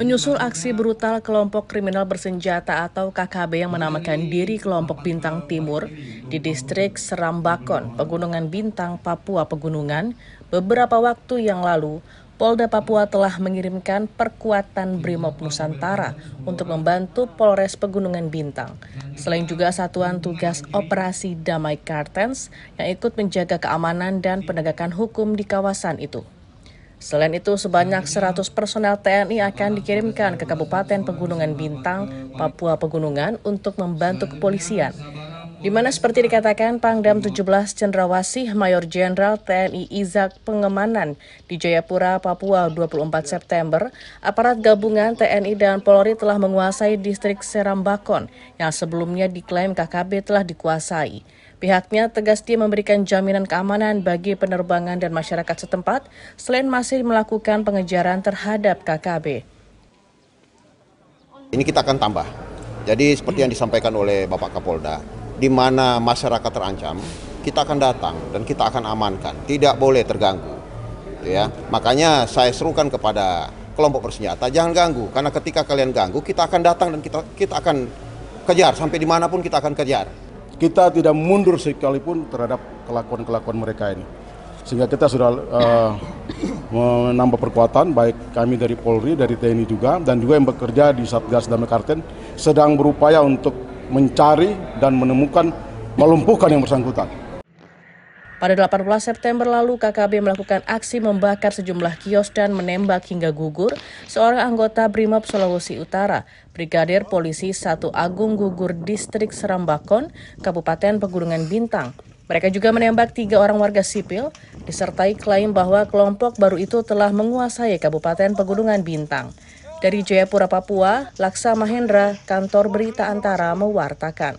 Menyusul aksi brutal kelompok kriminal bersenjata atau KKB yang menamakan diri kelompok Bintang Timur di distrik Serambakon, Pegunungan Bintang, Papua Pegunungan, beberapa waktu yang lalu, Polda Papua telah mengirimkan perkuatan Brimob Nusantara untuk membantu Polres Pegunungan Bintang. Selain juga Satuan Tugas Operasi Damai Kartens yang ikut menjaga keamanan dan penegakan hukum di kawasan itu. Selain itu, sebanyak 100 personel TNI akan dikirimkan ke Kabupaten Pegunungan Bintang, Papua Pegunungan untuk membantu kepolisian di mana seperti dikatakan Pangdam 17 Cendrawasih Mayor Jenderal TNI Izak Pengemanan di Jayapura, Papua 24 September, aparat gabungan TNI dan Polri telah menguasai distrik Serambakon yang sebelumnya diklaim KKB telah dikuasai. Pihaknya tegas dia memberikan jaminan keamanan bagi penerbangan dan masyarakat setempat selain masih melakukan pengejaran terhadap KKB. Ini kita akan tambah. Jadi seperti yang disampaikan oleh Bapak Kapolda, di mana masyarakat terancam, kita akan datang dan kita akan amankan. Tidak boleh terganggu. Gitu ya. Makanya saya serukan kepada kelompok bersenjata jangan ganggu karena ketika kalian ganggu kita akan datang dan kita kita akan kejar sampai dimanapun kita akan kejar. Kita tidak mundur sekalipun terhadap kelakuan-kelakuan mereka ini. Sehingga kita sudah uh, menambah perkuatan baik kami dari Polri, dari TNI juga dan juga yang bekerja di Satgas dan Mekarten sedang berupaya untuk mencari dan menemukan melumpuhkan yang bersangkutan. Pada 18 September lalu, KKB melakukan aksi membakar sejumlah kios dan menembak hingga gugur seorang anggota BRIMOB Sulawesi Utara, Brigadir Polisi 1 Agung Gugur Distrik Serambakon, Kabupaten Pegunungan Bintang. Mereka juga menembak tiga orang warga sipil, disertai klaim bahwa kelompok baru itu telah menguasai Kabupaten Pegunungan Bintang. Dari Jayapura, Papua, Laksa Mahendra, Kantor Berita Antara mewartakan.